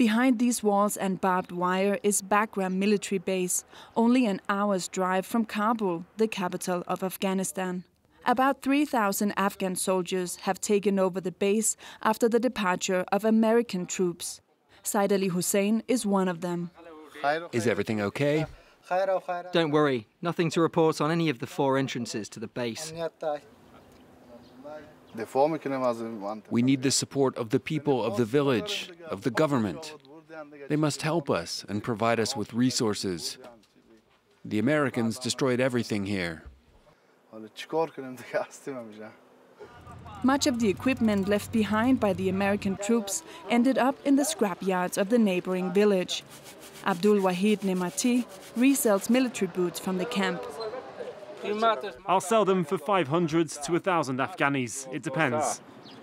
Behind these walls and barbed wire is Bagram military base, only an hour's drive from Kabul, the capital of Afghanistan. About 3,000 Afghan soldiers have taken over the base after the departure of American troops. Said Ali Hussein is one of them. Is everything okay? Don't worry, nothing to report on any of the four entrances to the base. We need the support of the people of the village, of the government. They must help us and provide us with resources. The Americans destroyed everything here. Much of the equipment left behind by the American troops ended up in the scrapyards of the neighboring village. Abdul Wahid Nemati resells military boots from the camp I'll sell them for 500 to 1,000 Afghanis. It depends.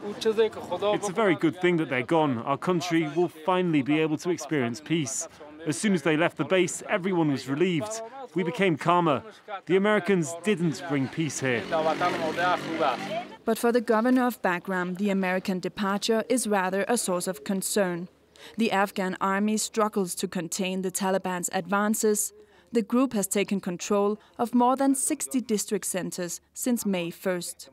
It's a very good thing that they're gone. Our country will finally be able to experience peace. As soon as they left the base, everyone was relieved. We became calmer. The Americans didn't bring peace here. But for the governor of Bagram, the American departure is rather a source of concern. The Afghan army struggles to contain the Taliban's advances, the group has taken control of more than 60 district centers since May 1st.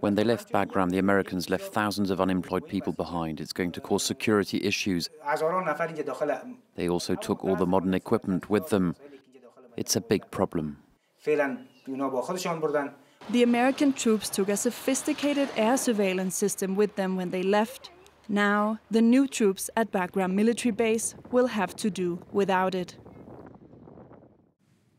When they left Bagram, the Americans left thousands of unemployed people behind. It's going to cause security issues. They also took all the modern equipment with them. It's a big problem. The American troops took a sophisticated air surveillance system with them when they left. Now, the new troops at Bagram military base will have to do without it.